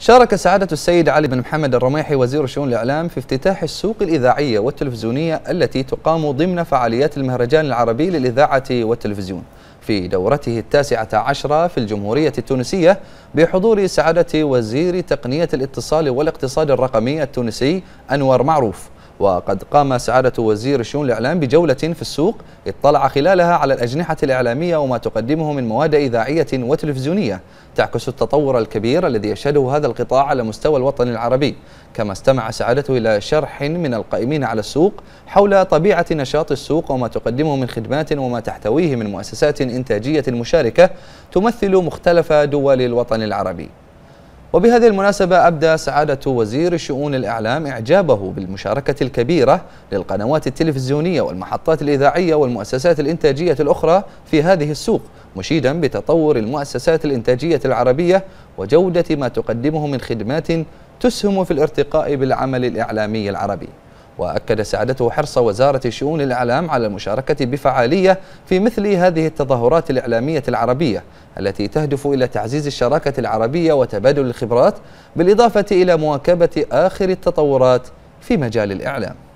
شارك سعادة السيد علي بن محمد الرميحي وزير شؤون الإعلام في افتتاح السوق الإذاعية والتلفزيونية التي تقام ضمن فعاليات المهرجان العربي للإذاعة والتلفزيون في دورته التاسعة عشرة في الجمهورية التونسية بحضور سعادة وزير تقنية الاتصال والاقتصاد الرقمي التونسي أنور معروف وقد قام سعادة وزير الشؤون الإعلام بجولة في السوق اطلع خلالها على الأجنحة الإعلامية وما تقدمه من مواد إذاعية وتلفزيونية تعكس التطور الكبير الذي يشهده هذا القطاع على مستوى الوطن العربي كما استمع سعادته إلى شرح من القائمين على السوق حول طبيعة نشاط السوق وما تقدمه من خدمات وما تحتويه من مؤسسات إنتاجية مشاركة تمثل مختلف دول الوطن العربي وبهذه المناسبة أبدى سعادة وزير شؤون الإعلام إعجابه بالمشاركة الكبيرة للقنوات التلفزيونية والمحطات الإذاعية والمؤسسات الإنتاجية الأخرى في هذه السوق مشيدا بتطور المؤسسات الإنتاجية العربية وجودة ما تقدمه من خدمات تسهم في الارتقاء بالعمل الإعلامي العربي وأكد سعادته حرص وزارة شؤون الإعلام على المشاركة بفعالية في مثل هذه التظاهرات الإعلامية العربية التي تهدف إلى تعزيز الشراكة العربية وتبادل الخبرات بالإضافة إلى مواكبة آخر التطورات في مجال الإعلام